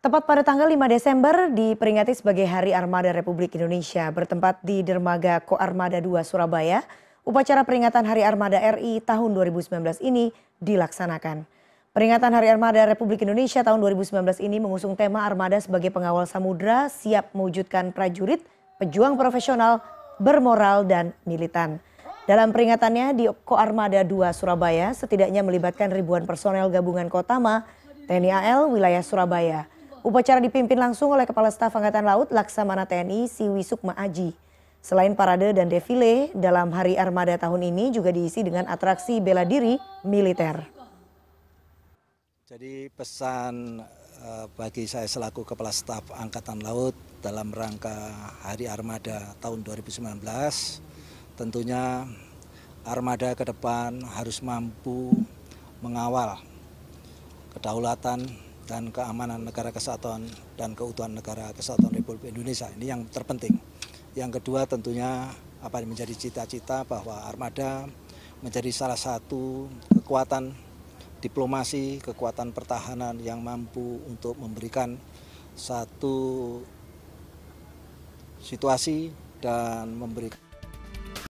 Tepat pada tanggal 5 Desember diperingati sebagai Hari Armada Republik Indonesia bertempat di Dermaga Koarmada 2 Surabaya. Upacara peringatan Hari Armada RI tahun 2019 ini dilaksanakan. Peringatan Hari Armada Republik Indonesia tahun 2019 ini mengusung tema armada sebagai pengawal samudra, siap mewujudkan prajurit, pejuang profesional, bermoral dan militan. Dalam peringatannya di Koarmada 2 Surabaya setidaknya melibatkan ribuan personel gabungan Kotama, TNI AL wilayah Surabaya. Upacara dipimpin langsung oleh Kepala Staf Angkatan Laut Laksamana TNI Siwi Sukma Aji. Selain parade dan defile, dalam Hari Armada tahun ini juga diisi dengan atraksi bela diri militer. Jadi pesan eh, bagi saya selaku Kepala Staf Angkatan Laut dalam rangka Hari Armada tahun 2019, tentunya armada ke depan harus mampu mengawal kedaulatan dan keamanan negara kesatuan dan keutuhan negara kesatuan Republik Indonesia. Ini yang terpenting. Yang kedua tentunya apa yang menjadi cita-cita bahwa armada menjadi salah satu kekuatan diplomasi, kekuatan pertahanan yang mampu untuk memberikan satu situasi dan memberikan